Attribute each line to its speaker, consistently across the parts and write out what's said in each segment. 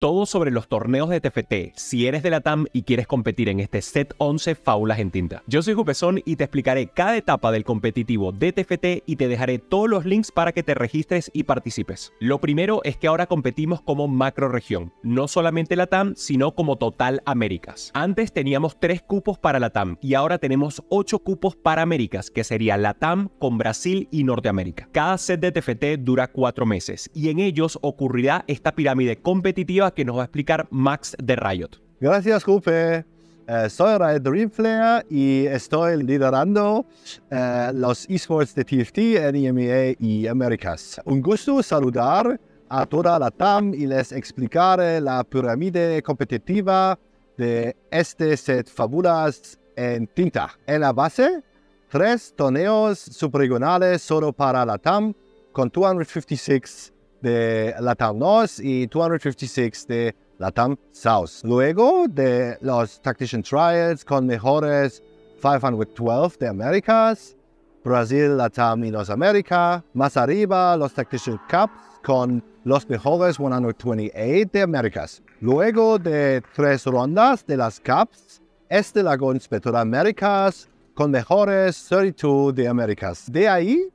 Speaker 1: Todo sobre los torneos de TFT, si eres de la TAM y quieres competir en este set 11 Faulas en Tinta. Yo soy Jupezón y te explicaré cada etapa del competitivo de TFT y te dejaré todos los links para que te registres y participes. Lo primero es que ahora competimos como macro región, no solamente la TAM, sino como total Américas. Antes teníamos tres cupos para la TAM y ahora tenemos ocho cupos para Américas, que sería la TAM con Brasil y Norteamérica. Cada set de TFT dura cuatro meses y en ellos ocurrirá esta pirámide competitiva que nos va a explicar Max de Riot.
Speaker 2: Gracias, Jupe. Eh, soy Riot Dreamflare y estoy liderando eh, los esports de TFT en EMEA y Américas. Un gusto saludar a toda la TAM y les explicaré la pirámide competitiva de este set Fabulas en tinta. En la base, tres torneos subregionales solo para la TAM con 256 de Latam North y 256 de Latam South. Luego de los Tactician Trials con mejores 512 de Américas, Brasil, Latam y Los América. Más arriba, los Tactician Cups con los mejores 128 de Américas. Luego de tres rondas de las Cups, este lago inspector Américas con mejores 32 de Américas. De ahí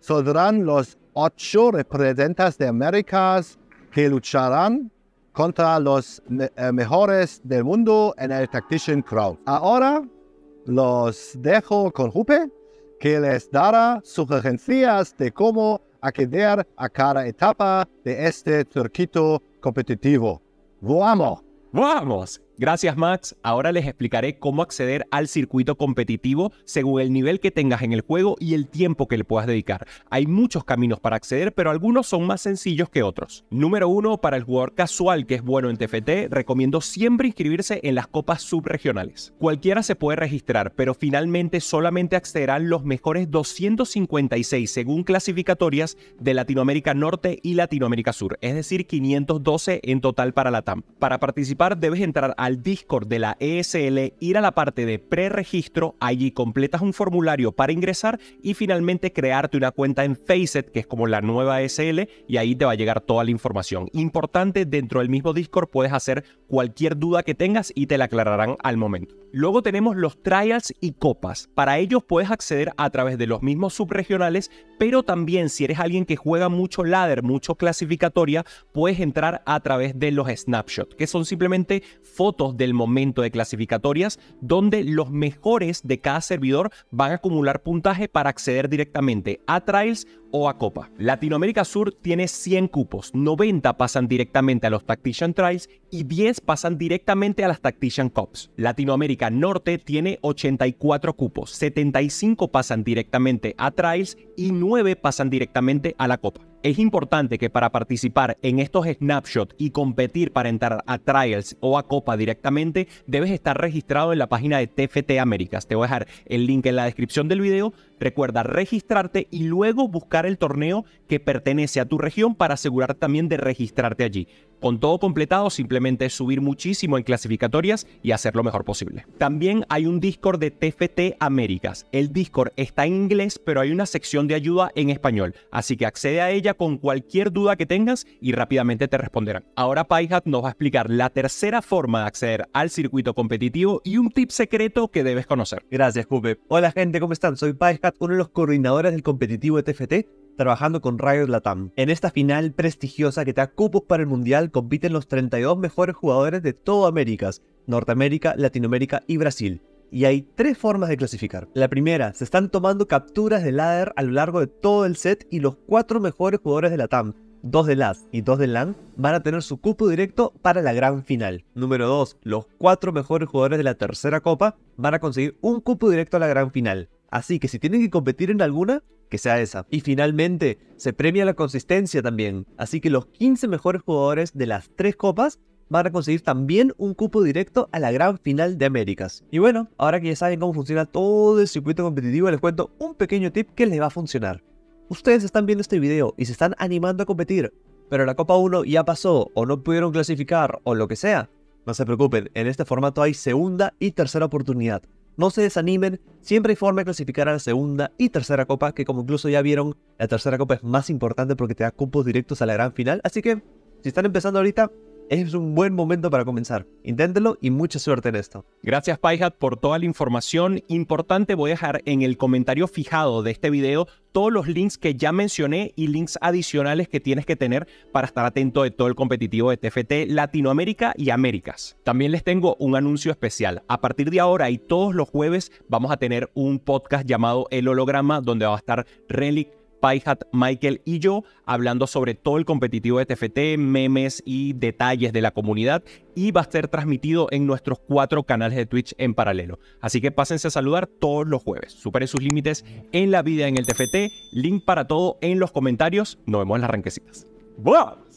Speaker 2: saldrán los ocho representantes de Américas que lucharán contra los eh, mejores del mundo en el Tactician Crowd. Ahora los dejo con Jupe que les dará sugerencias de cómo acceder a cada etapa de este turquito competitivo. ¡Vamos! ¡Vamos!
Speaker 1: Gracias Max, ahora les explicaré cómo acceder al circuito competitivo según el nivel que tengas en el juego y el tiempo que le puedas dedicar. Hay muchos caminos para acceder, pero algunos son más sencillos que otros. Número uno, para el jugador casual que es bueno en TFT, recomiendo siempre inscribirse en las copas subregionales. Cualquiera se puede registrar, pero finalmente solamente accederán los mejores 256 según clasificatorias de Latinoamérica Norte y Latinoamérica Sur, es decir, 512 en total para la TAM. Para participar debes entrar a Discord de la ESL, ir a la parte de preregistro, allí completas un formulario para ingresar y finalmente crearte una cuenta en Faceit, que es como la nueva ESL, y ahí te va a llegar toda la información. Importante, dentro del mismo Discord puedes hacer cualquier duda que tengas y te la aclararán al momento. Luego tenemos los trials y copas. Para ellos puedes acceder a través de los mismos subregionales, pero también si eres alguien que juega mucho ladder, mucho clasificatoria, puedes entrar a través de los snapshots, que son simplemente fotos del momento de clasificatorias, donde los mejores de cada servidor van a acumular puntaje para acceder directamente a Trials o a Copa. Latinoamérica Sur tiene 100 cupos, 90 pasan directamente a los Tactician Trials y 10 pasan directamente a las Tactician Cups. Latinoamérica Norte tiene 84 cupos, 75 pasan directamente a Trials y 9 pasan directamente a la Copa. Es importante que para participar en estos snapshots y competir para entrar a Trials o a Copa directamente, debes estar registrado en la página de TFT Américas. Te voy a dejar el link en la descripción del video Recuerda registrarte y luego buscar el torneo que pertenece a tu región para asegurar también de registrarte allí. Con todo completado, simplemente subir muchísimo en clasificatorias y hacer lo mejor posible. También hay un Discord de TFT Américas. El Discord está en inglés, pero hay una sección de ayuda en español, así que accede a ella con cualquier duda que tengas y rápidamente te responderán. Ahora PyHat nos va a explicar la tercera forma de acceder al circuito competitivo y un tip secreto que debes conocer. Gracias, Jube. Hola gente, ¿cómo están? Soy PyHat uno de los coordinadores del competitivo de TFT,
Speaker 3: trabajando con Riot Latam. En esta final prestigiosa que te da cupos para el Mundial compiten los 32 mejores jugadores de todo Américas, Norteamérica, Latinoamérica y Brasil. Y hay tres formas de clasificar. La primera, se están tomando capturas de ladder a lo largo de todo el set y los cuatro mejores jugadores de Latam, dos de LAS y dos de LAN van a tener su cupo directo para la gran final. Número 2. Los cuatro mejores jugadores de la tercera copa van a conseguir un cupo directo a la gran final. Así que si tienen que competir en alguna, que sea esa. Y finalmente, se premia la consistencia también. Así que los 15 mejores jugadores de las tres copas van a conseguir también un cupo directo a la gran final de Américas. Y bueno, ahora que ya saben cómo funciona todo el circuito competitivo, les cuento un pequeño tip que les va a funcionar. Ustedes están viendo este video y se están animando a competir, pero la Copa 1 ya pasó o no pudieron clasificar o lo que sea. No se preocupen, en este formato hay segunda y tercera oportunidad. No se desanimen, siempre hay forma de clasificar a la segunda y tercera copa, que como incluso ya vieron, la tercera copa es más importante porque te da cupos directos a la gran final. Así que, si están empezando ahorita, es un buen
Speaker 1: momento para comenzar. Inténtelo y mucha suerte en esto. Gracias PyHat por toda la información importante. Voy a dejar en el comentario fijado de este video todos los links que ya mencioné y links adicionales que tienes que tener para estar atento de todo el competitivo de TFT Latinoamérica y Américas. También les tengo un anuncio especial. A partir de ahora y todos los jueves vamos a tener un podcast llamado El Holograma donde va a estar Relic Pyhat, Michael y yo, hablando sobre todo el competitivo de TFT, memes y detalles de la comunidad. Y va a ser transmitido en nuestros cuatro canales de Twitch en paralelo. Así que pásense a saludar todos los jueves. Supere sus límites en la vida en el TFT. Link para todo en los comentarios. Nos vemos en las ranquecitas. ¡Buah!